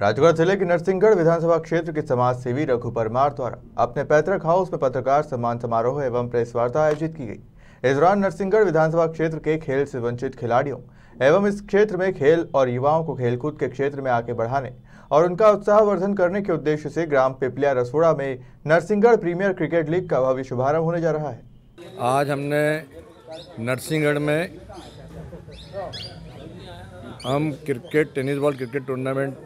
राजगढ़ जिले के नरसिंहगढ़ विधानसभा क्षेत्र के समाज सेवी रघु परमार द्वारा अपने पैतृक हाउस में पत्रकार सम्मान समारोह एवं प्रेस वार्ता आयोजित की गई इस दौरान नरसिंहगढ़ विधानसभा क्षेत्र के खेल से वंचित खिलाड़ियों एवं इस क्षेत्र में खेल और युवाओं को खेलकूद के क्षेत्र में आगे बढ़ाने और उनका उत्साहवर्धन करने के उद्देश्य से ग्राम पिपलिया रसोड़ा में नरसिंहगढ़ प्रीमियर क्रिकेट लीग का भव्य शुभारंभ होने जा रहा है आज हमने नरसिंहगढ़ में हम cricket tennis ball cricket tournament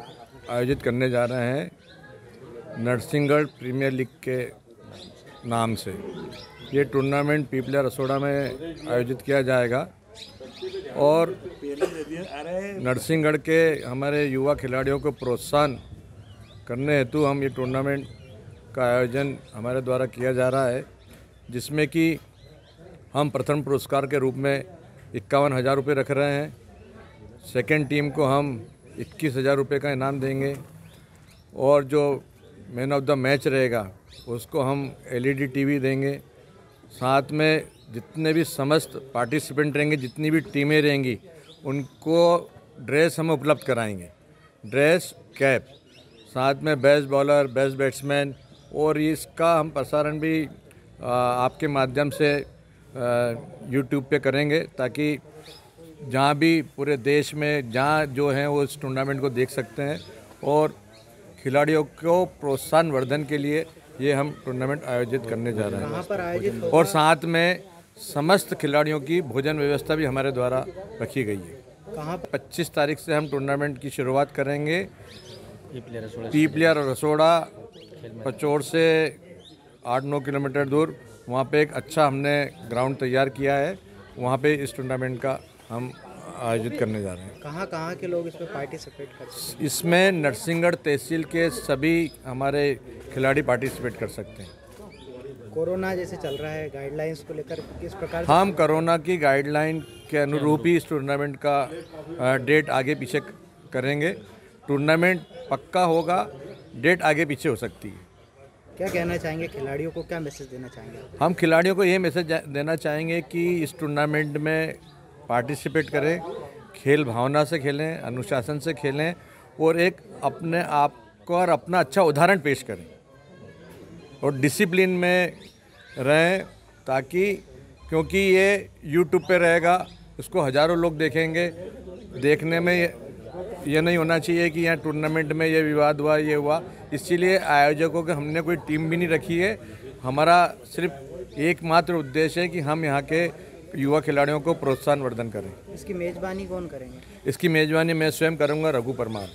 आयोजित करने जा रहे हैं नरसिंहगढ़ प्रीमियर लीग के नाम से ये टूर्नामेंट पीपलिया रसोड़ा में आयोजित किया जाएगा और नरसिंहगढ़ के हमारे युवा खिलाड़ियों को प्रोत्साहन करने हेतु हम ये टूर्नामेंट का आयोजन हमारे द्वारा किया जा रहा है जिसमें कि हम प्रथम पुरस्कार के रूप में इक्यावन हज़ार रुपये रख रहे हैं सेकेंड टीम को हम इक्कीस हज़ार रुपये का इनाम देंगे और जो मैन ऑफ द मैच रहेगा उसको हम एलईडी टीवी देंगे साथ में जितने भी समस्त पार्टिसिपेंट रहेंगे जितनी भी टीमें रहेंगी उनको ड्रेस हम उपलब्ध कराएंगे ड्रेस कैप साथ में बेस्ट बॉलर बेस्ट बैट्समैन और इसका हम प्रसारण भी आपके माध्यम से यूट्यूब पे करेंगे ताकि जहाँ भी पूरे देश में जहाँ जो हैं वो इस टूर्नामेंट को देख सकते हैं और खिलाड़ियों को प्रोत्साहन वर्धन के लिए ये हम टूर्नामेंट आयोजित करने जा रहे हैं और साथ में समस्त खिलाड़ियों की भोजन व्यवस्था भी हमारे द्वारा रखी गई है कहाँ पच्चीस तारीख से हम टूर्नामेंट की शुरुआत करेंगे टी प्लेयर रसोड़ा पचोर से आठ नौ किलोमीटर दूर वहाँ पे एक अच्छा हमने ग्राउंड तैयार किया है वहाँ पे इस टूर्नामेंट का हम आयोजित करने जा रहे हैं कहाँ कहाँ के लोग इसमें पार्टिसिपेट कर सकते हैं इसमें नरसिंहगढ़ तहसील के सभी हमारे खिलाड़ी पार्टिसिपेट कर सकते हैं कोरोना जैसे चल रहा है गाइडलाइंस को लेकर किस प्रकार हम कोरोना की गाइडलाइन के अनुरूप ही इस टूर्नामेंट का डेट आगे पीछे करेंगे टूर्नामेंट पक्का होगा डेट आगे पीछे हो सकती है क्या कहना चाहेंगे खिलाड़ियों को क्या मैसेज देना चाहेंगे हम खिलाड़ियों को ये मैसेज देना चाहेंगे कि इस टूर्नामेंट में पार्टिसिपेट करें खेल भावना से खेलें अनुशासन से खेलें और एक अपने आप को और अपना अच्छा उदाहरण पेश करें और डिसिप्लिन में रहें ताकि क्योंकि ये यूट्यूब पे रहेगा इसको हज़ारों लोग देखेंगे देखने में ये नहीं होना चाहिए कि यहाँ टूर्नामेंट में ये विवाद हुआ ये हुआ इसीलिए आयोजकों के हमने कोई टीम भी नहीं रखी है हमारा सिर्फ एकमात्र उद्देश्य है कि हम यहाँ के युवा खिलाड़ियों को प्रोत्साहन वर्धन करें इसकी मेजबानी कौन करेंगे इसकी मेजबानी मैं स्वयं करूंगा रघु परमार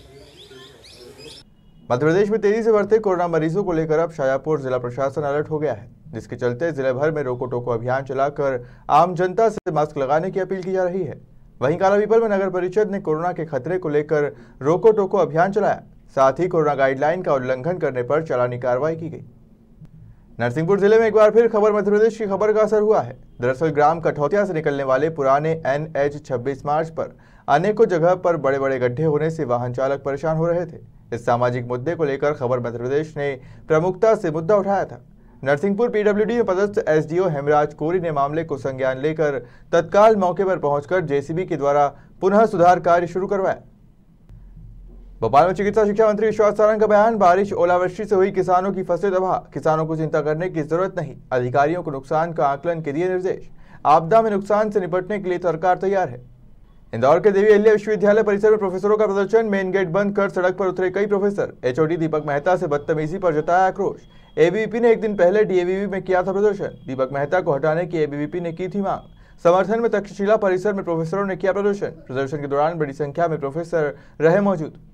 मध्य प्रदेश में तेजी से बढ़ते कोरोना मरीजों को लेकर अब शाजापुर जिला प्रशासन अलर्ट हो गया है जिसके चलते जिले भर में रोको टोको अभियान चलाकर आम जनता से मास्क लगाने की अपील की जा रही है वहीं कालापीपल में नगर परिषद ने कोरोना के खतरे को लेकर रोको टोको अभियान चलाया साथ ही कोरोना गाइडलाइन का उल्लंघन करने पर चलानी कार्रवाई की गई नरसिंहपुर जिले में एक बार फिर खबर मध्य प्रदेश की खबर का असर हुआ है दरअसल ग्राम कठौतिया से निकलने वाले पुराने एन एच छब्बीस मार्च पर अनेकों जगह पर बड़े बड़े गड्ढे होने से वाहन चालक परेशान हो रहे थे इस सामाजिक मुद्दे को लेकर खबर मध्य प्रदेश ने प्रमुखता से मुद्दा उठाया था नरसिंहपुर पीडब्ल्यूडी में पदस्थ एसडीओ हेमराज कोरी ने मामले को संज्ञान लेकर तत्काल मौके पर पहुंचकर जेसीबी के द्वारा पुनः सुधार कार्य शुरू करवाया भोपाल में चिकित्सा शिक्षा मंत्री विश्वास सारंग का बयान बारिश ओलावृष्टि से हुई किसानों की फसलें तबाह किसानों को चिंता करने की जरूरत नहीं अधिकारियों को नुकसान का आकलन के दिए निर्देश आपदा में नुकसान से निपटने के लिए सरकार तैयार है इंदौर के देवी अहिल्या विश्वविद्यालय परिसर में प्रोफेसरों का प्रदर्शन मेन गेट बंद कर सड़क पर उतरे कई प्रोफेसर एचओडी दीपक मेहता से बदतमीजी पर जताया आक्रोश एबीवीपी ने एक दिन पहले डीएवीपी में किया था प्रदर्शन दीपक मेहता को हटाने की एबीवीपी ने की थी मांग समर्थन में तक्षशिला परिसर में प्रोफेसरों ने किया प्रदर्शन प्रदर्शन के दौरान बड़ी संख्या में प्रोफेसर रहे मौजूद